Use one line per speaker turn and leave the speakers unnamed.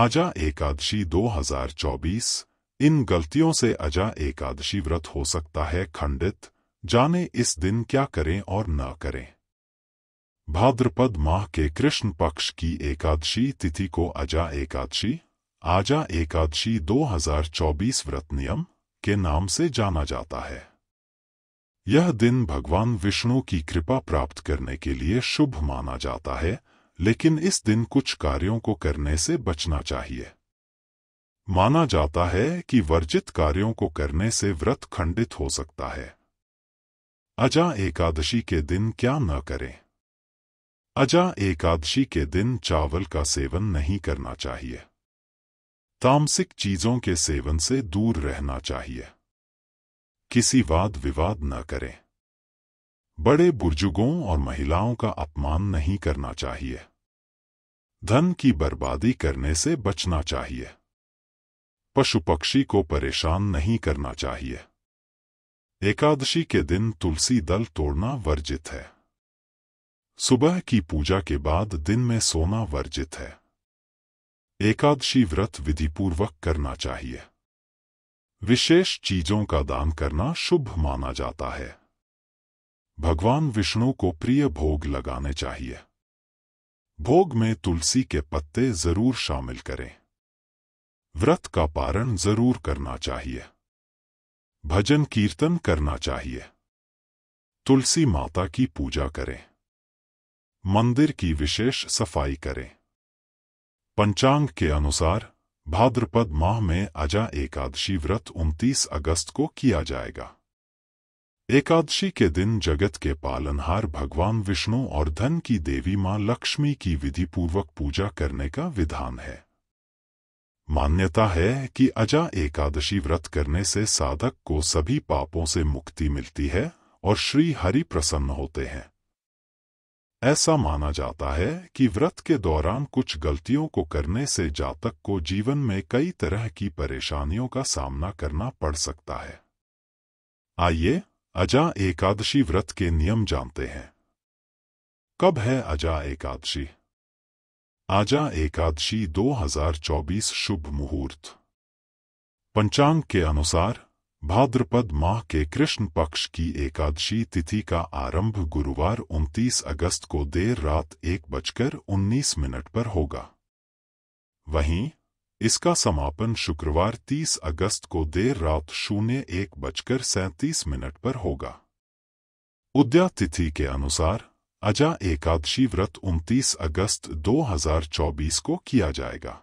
आजा एकादशी 2024 इन गलतियों से अजा एकादशी व्रत हो सकता है खंडित जाने इस दिन क्या करें और न करें भाद्रपद माह के कृष्ण पक्ष की एकादशी तिथि को अजा एकादशी आजा एकादशी 2024 व्रत नियम के नाम से जाना जाता है यह दिन भगवान विष्णु की कृपा प्राप्त करने के लिए शुभ माना जाता है लेकिन इस दिन कुछ कार्यों को करने से बचना चाहिए माना जाता है कि वर्जित कार्यों को करने से व्रत खंडित हो सकता है अजा एकादशी के दिन क्या न करें अजा एकादशी के दिन चावल का सेवन नहीं करना चाहिए तामसिक चीजों के सेवन से दूर रहना चाहिए किसी वाद विवाद न करें बड़े बुजुर्गों और महिलाओं का अपमान नहीं करना चाहिए धन की बर्बादी करने से बचना चाहिए पशु पक्षी को परेशान नहीं करना चाहिए एकादशी के दिन तुलसी दल तोड़ना वर्जित है सुबह की पूजा के बाद दिन में सोना वर्जित है एकादशी व्रत विधिपूर्वक करना चाहिए विशेष चीजों का दान करना शुभ माना जाता है भगवान विष्णु को प्रिय भोग लगाने चाहिए भोग में तुलसी के पत्ते जरूर शामिल करें व्रत का पारण जरूर करना चाहिए भजन कीर्तन करना चाहिए तुलसी माता की पूजा करें मंदिर की विशेष सफाई करें पंचांग के अनुसार भाद्रपद माह में अजा एकादशी व्रत 29 अगस्त को किया जाएगा एकादशी के दिन जगत के पालनहार भगवान विष्णु और धन की देवी मां लक्ष्मी की विधिपूर्वक पूजा करने का विधान है मान्यता है कि अजा एकादशी व्रत करने से साधक को सभी पापों से मुक्ति मिलती है और श्री हरि प्रसन्न होते हैं ऐसा माना जाता है कि व्रत के दौरान कुछ गलतियों को करने से जातक को जीवन में कई तरह की परेशानियों का सामना करना पड़ सकता है आइए अजा एकादशी व्रत के नियम जानते हैं कब है अजा एकादशी आजा एकादशी 2024 शुभ मुहूर्त पंचांग के अनुसार भाद्रपद माह के कृष्ण पक्ष की एकादशी तिथि का आरंभ गुरुवार 29 अगस्त को देर रात एक बजकर उन्नीस मिनट पर होगा वहीं इसका समापन शुक्रवार 30 अगस्त को देर रात शून्य एक बजकर सैंतीस मिनट पर होगा उद्या तिथि के अनुसार अजा एकादशी व्रत 29 अगस्त 2024 को किया जाएगा